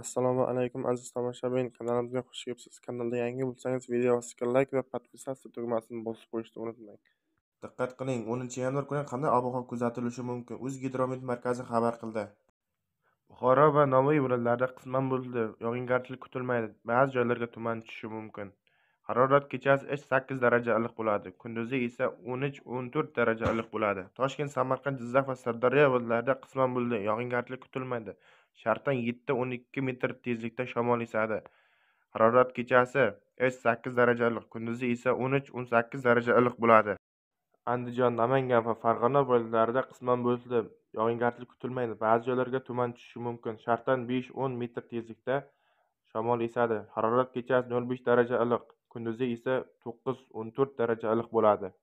assalomu alaykum aziz tomoshabin kanalimizga xush kelibsiz kanalda yangi bo'lsangiz ostiga like va podpisatsiya tugmasini bosib qo'yishni unutmang diqqat qiling o'ninchi yanvar kuni qanday ob havo kuzatilishi mumkin o'zgidromet markazi xabar qildi buxoro va navoiy viloyatlarida qisman bulutli yog'ingarchilik kutilmaydi ba'zi joylarga tuman tushishi mumkin harorat kechasi ish sakkiz daraja iliq bo'ladi kunduzi esa o'n uch o'n to'rt daraja iliq bo'ladi toshkent samarqand jizzax va sirdaryo viloyatlarida qisman bo'ldi yog'ingarchilik kutilmaydi sharqdan yetti o'n ikki metr tezlikda shamol esadi harorat kechasi ish sakkiz daraja iliq kunduzi esa o'n uch o'n sakkiz daraja iliq bo'ladi andijon namangan va farg'ona viloyatlarida qisman bo'ldi yog'ingarchilik kutilmaydi ba'zi joylarga tuman tushishi mumkin sharqdan besh o'n metr tezlikda shamol esadi harorat kechasi nol besh daraja iliq kunduzi esa to'qqiz o'n to'rt darajalik bo'ladi